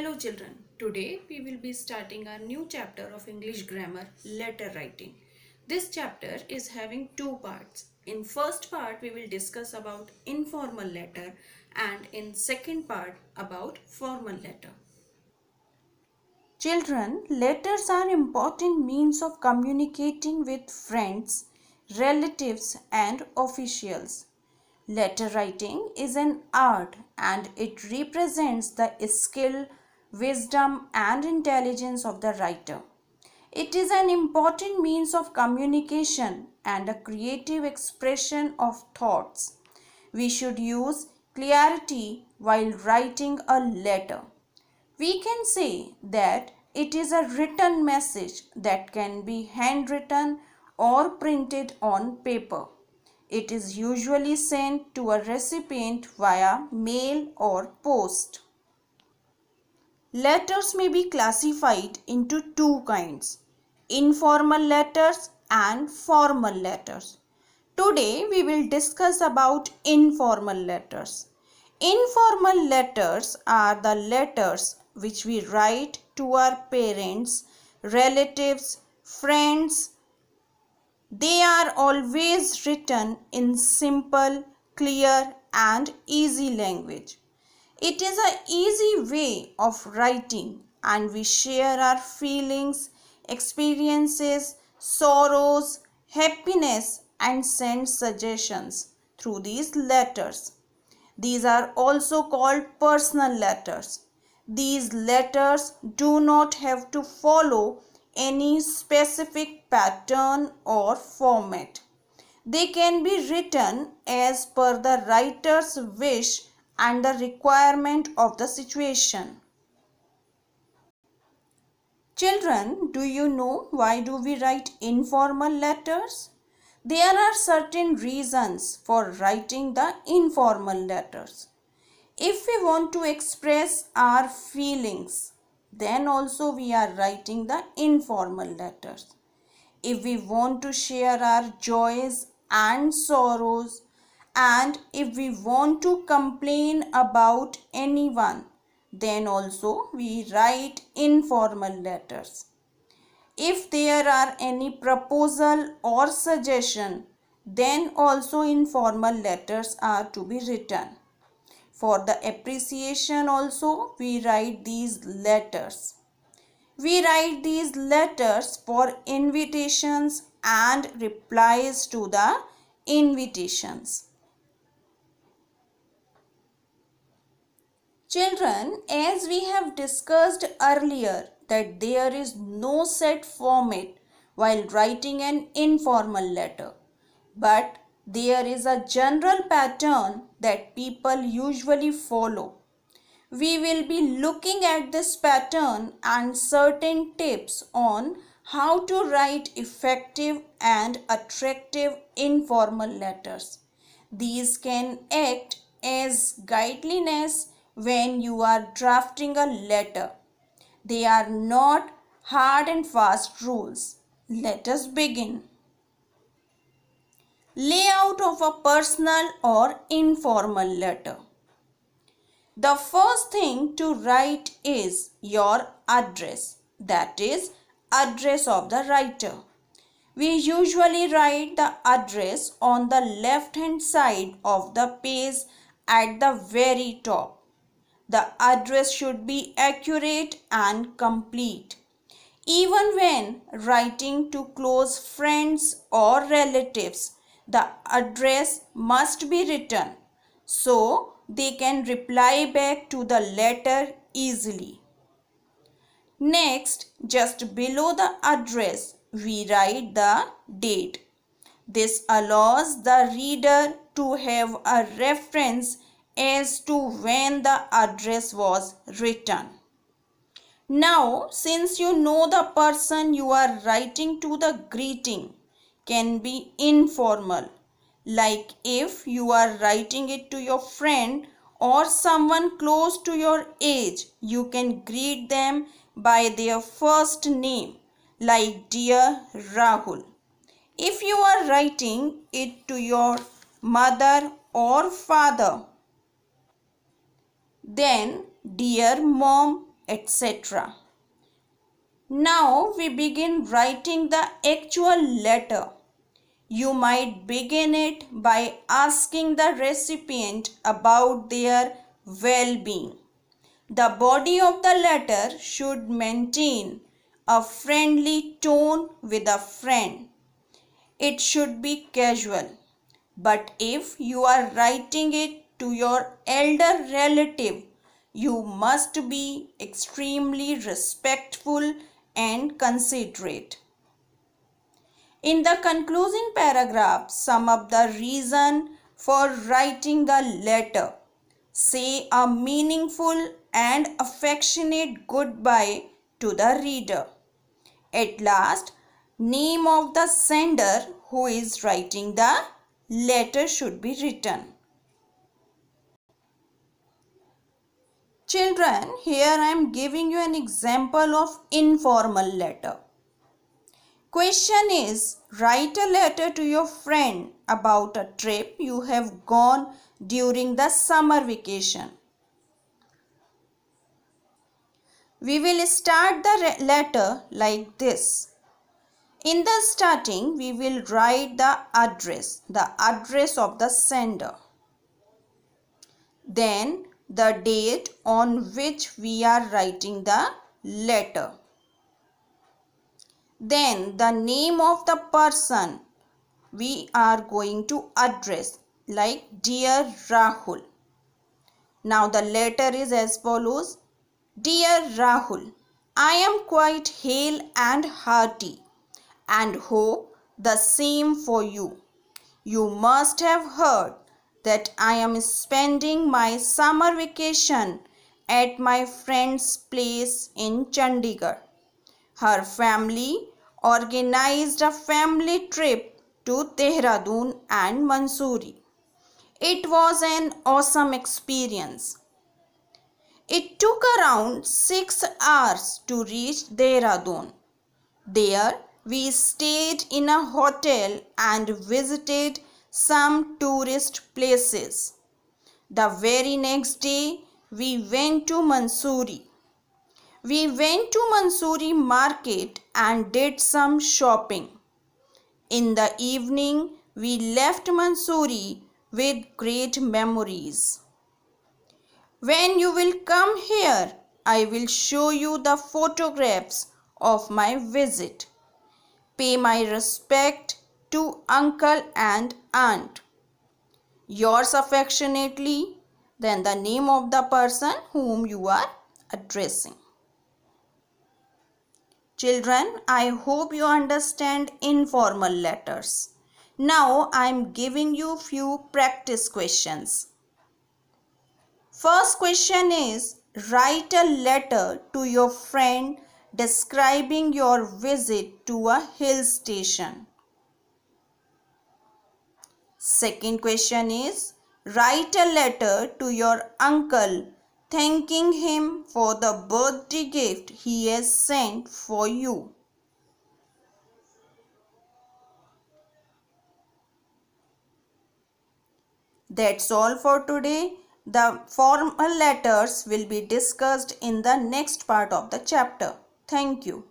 Hello children, today we will be starting our new chapter of English grammar letter writing. This chapter is having two parts. In first part we will discuss about informal letter and in second part about formal letter. Children, letters are important means of communicating with friends, relatives and officials. Letter writing is an art and it represents the skill wisdom and intelligence of the writer. It is an important means of communication and a creative expression of thoughts. We should use clarity while writing a letter. We can say that it is a written message that can be handwritten or printed on paper. It is usually sent to a recipient via mail or post. Letters may be classified into two kinds informal letters and formal letters. Today we will discuss about informal letters. Informal letters are the letters which we write to our parents, relatives, friends. They are always written in simple, clear and easy language. It is an easy way of writing and we share our feelings, experiences, sorrows, happiness and send suggestions through these letters. These are also called personal letters. These letters do not have to follow any specific pattern or format. They can be written as per the writer's wish and the requirement of the situation. Children, do you know why do we write informal letters? There are certain reasons for writing the informal letters. If we want to express our feelings, then also we are writing the informal letters. If we want to share our joys and sorrows, and if we want to complain about anyone then also we write informal letters. If there are any proposal or suggestion then also informal letters are to be written. For the appreciation also we write these letters. We write these letters for invitations and replies to the invitations. Children, as we have discussed earlier, that there is no set format while writing an informal letter, but there is a general pattern that people usually follow. We will be looking at this pattern and certain tips on how to write effective and attractive informal letters. These can act as guidelines when you are drafting a letter. They are not hard and fast rules. Let us begin. Layout of a personal or informal letter. The first thing to write is your address, that is, address of the writer. We usually write the address on the left hand side of the page at the very top. The address should be accurate and complete. Even when writing to close friends or relatives, the address must be written so they can reply back to the letter easily. Next, just below the address, we write the date. This allows the reader to have a reference as to when the address was written. Now, since you know the person you are writing to, the greeting can be informal. Like if you are writing it to your friend or someone close to your age, you can greet them by their first name, like Dear Rahul. If you are writing it to your mother or father, then dear mom, etc. Now we begin writing the actual letter. You might begin it by asking the recipient about their well being. The body of the letter should maintain a friendly tone with a friend. It should be casual. But if you are writing it to your elder relative. You must be extremely respectful and considerate. In the concluding paragraph, sum up the reason for writing the letter. Say a meaningful and affectionate goodbye to the reader. At last, name of the sender who is writing the letter should be written. Children, here I am giving you an example of informal letter. Question is, write a letter to your friend about a trip you have gone during the summer vacation. We will start the letter like this. In the starting, we will write the address, the address of the sender. Then the date on which we are writing the letter. Then the name of the person we are going to address like dear Rahul. Now the letter is as follows. Dear Rahul, I am quite hale and hearty and hope the same for you. You must have heard that I am spending my summer vacation at my friend's place in Chandigarh. Her family organized a family trip to Tehradun and Mansuri. It was an awesome experience. It took around 6 hours to reach Dehradun. There, we stayed in a hotel and visited some tourist places. The very next day, we went to Mansuri. We went to Mansuri market and did some shopping. In the evening, we left Mansuri with great memories. When you will come here, I will show you the photographs of my visit. Pay my respect to uncle and aunt. Yours affectionately, then the name of the person whom you are addressing. Children, I hope you understand informal letters. Now I am giving you few practice questions. First question is write a letter to your friend describing your visit to a hill station. Second question is write a letter to your uncle thanking him for the birthday gift he has sent for you. That's all for today. The formal letters will be discussed in the next part of the chapter. Thank you.